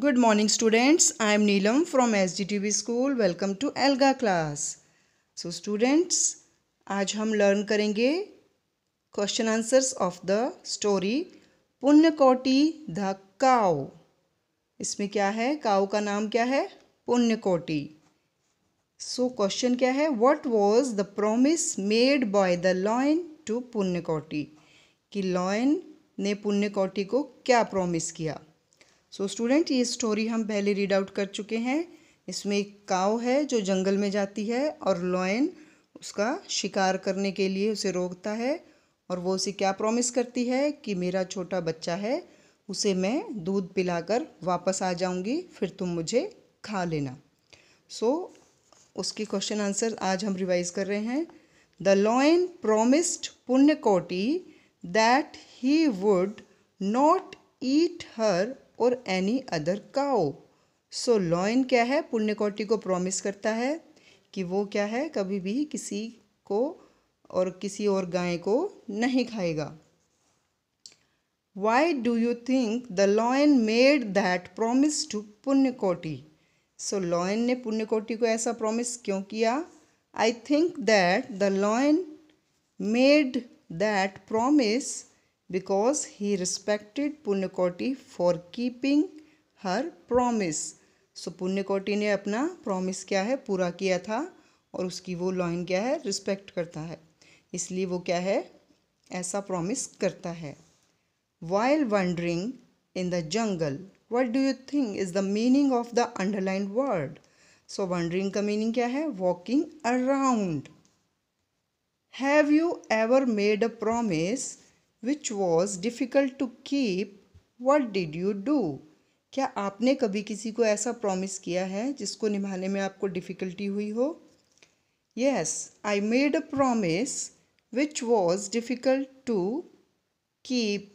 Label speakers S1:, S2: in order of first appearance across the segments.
S1: good morning students I am Neelam from S D T V school welcome to एल्गा class so students आज हम learn करेंगे question answers of the story Punyakoti the cow इसमें क्या है काओ का नाम क्या है पुण्यकोटि सो क्वेश्चन क्या है what was the promise made by the lion to Punyakoti कि लॉयन ने पुण्यकोटि को क्या प्रोमिस किया सो so, स्टूडेंट ये स्टोरी हम पहले रीड आउट कर चुके हैं इसमें एक काव है जो जंगल में जाती है और लॉयन उसका शिकार करने के लिए उसे रोकता है और वो उसे क्या प्रॉमिस करती है कि मेरा छोटा बच्चा है उसे मैं दूध पिलाकर वापस आ जाऊंगी फिर तुम मुझे खा लेना सो so, उसकी क्वेश्चन आंसर आज हम रिवाइज कर रहे हैं the lion promised Koti that he would not eat her or any other cow so lion क्या है पुण्यकोटि को प्रॉमिस करता है कि वो क्या है कभी भी किसी को और किसी और गाय को नहीं खाएगा why do you think the lion made that promise to Punyakoti so lion ने पुण्यकोटि को ऐसा प्रोमिस क्यों किया I think that the lion made that promise because he respected Punyakoti for keeping her promise so Punyakoti ने अपना प्रोमिस क्या है पूरा किया था और उसकी वो लॉइन क्या है रिस्पेक्ट करता है इसलिए वो क्या है ऐसा प्रोमिस करता है while wandering in the jungle what do you think is the meaning of the underline word so wandering का मीनिंग क्या है walking around have you ever made a promise which was difficult to keep what did you do क्या आपने कभी किसी को ऐसा promise किया है जिसको निभाने में आपको डिफ़िकल्टी हुई हो yes I made a promise which was difficult to keep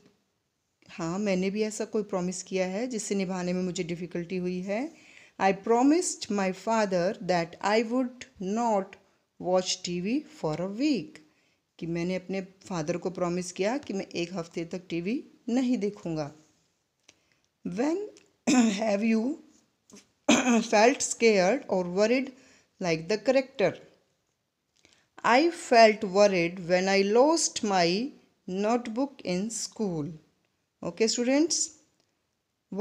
S1: हाँ मैंने भी ऐसा कोई प्रॉमिस किया है जिससे निभाने में मुझे डिफ़िकल्टी हुई है I promised my father that I would not watch T V for a week कि मैंने अपने फादर को प्रॉमिस किया कि मैं एक हफ्ते तक टीवी नहीं देखूंगा when have you felt scared or worried like the character I felt worried when I lost my notebook in school okay students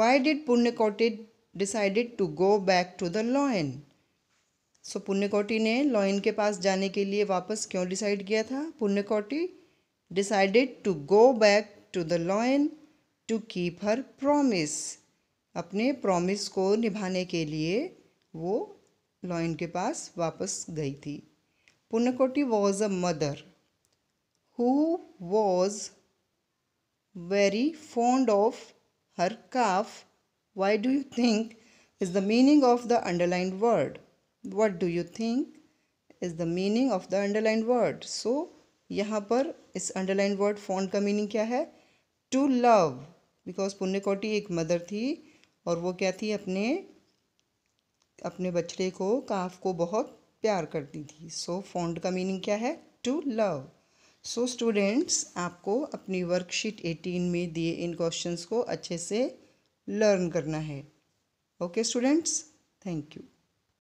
S1: why did Punyakoti decided to go back to the lion and so Punyakoti ने lion के पास जाने के लिए वापस क्यों decide किया था Punyakoti decided to go back to the lion to keep her promise अपने प्रॉमिस को निभाने के लिए वो लॉइन के पास वापस गई थी Punyakoti was a mother who was very fond of her calf why do you think is the meaning of the underlined word what do you think is the meaning of the underline word so यहाँ पर इस underline word fond का meaning क्या है to love because पुण्यकोटी एक mother थी और वो क्या थी अपने अपने बछड़े को काफ को बहुत प्यार करती थी सो so, फॉन्ट का मीनिंग क्या है टू लव सो स्टूडेंट्स आपको अपनी वर्कशीट एटीन में दिए इन क्वेश्चंस को अच्छे से लर्न करना है ओके स्टूडेंट्स थैंक यू